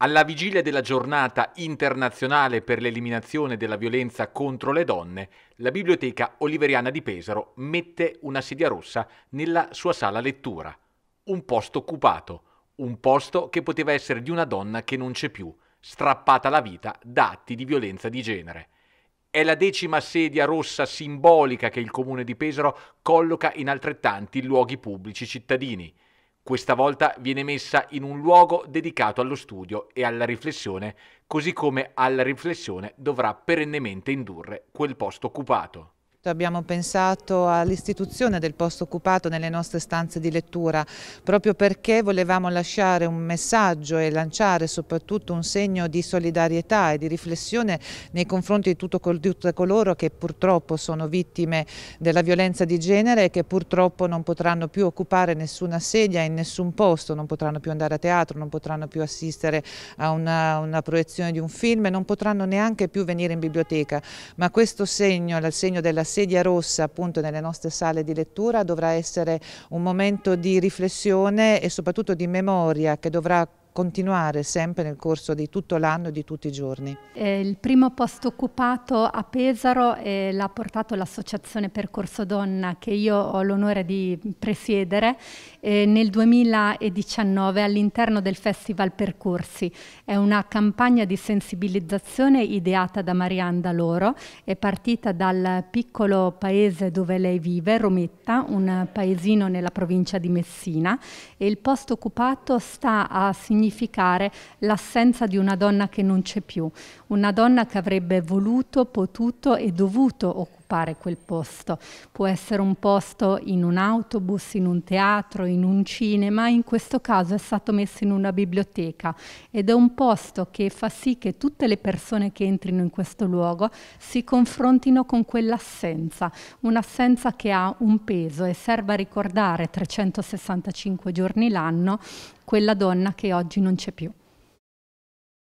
Alla vigilia della giornata internazionale per l'eliminazione della violenza contro le donne, la Biblioteca Oliveriana di Pesaro mette una sedia rossa nella sua sala lettura. Un posto occupato, un posto che poteva essere di una donna che non c'è più, strappata alla vita da atti di violenza di genere. È la decima sedia rossa simbolica che il comune di Pesaro colloca in altrettanti luoghi pubblici cittadini. Questa volta viene messa in un luogo dedicato allo studio e alla riflessione, così come alla riflessione dovrà perennemente indurre quel posto occupato. Abbiamo pensato all'istituzione del posto occupato nelle nostre stanze di lettura proprio perché volevamo lasciare un messaggio e lanciare soprattutto un segno di solidarietà e di riflessione nei confronti di, tutto, coloro che purtroppo sono vittime della violenza di genere e che purtroppo non potranno più occupare nessuna sedia in nessun posto, non potranno più andare a teatro, non potranno più assistere a una, una proiezione di un film e non potranno neanche più venire in biblioteca. Ma questo segno, il segno della sedia rossa appunto nelle nostre sale di lettura dovrà essere un momento di riflessione e soprattutto di memoria che dovrà continuare sempre nel corso di tutto l'anno e di tutti i giorni. Eh, il primo posto occupato a Pesaro eh, l'ha portato l'associazione Percorso Donna che io ho l'onore di presiedere eh, nel 2019 all'interno del Festival Percorsi. È una campagna di sensibilizzazione ideata da Marianda Loro, è partita dal piccolo paese dove lei vive, Rometta, un paesino nella provincia di Messina e il posto occupato sta a significare significare l'assenza di una donna che non c'è più, una donna che avrebbe voluto, potuto e dovuto occuparsi occupare quel posto. Può essere un posto in un autobus, in un teatro, in un cinema, in questo caso è stato messo in una biblioteca ed è un posto che fa sì che tutte le persone che entrino in questo luogo si confrontino con quell'assenza, un'assenza che ha un peso e serve a ricordare 365 giorni l'anno quella donna che oggi non c'è più.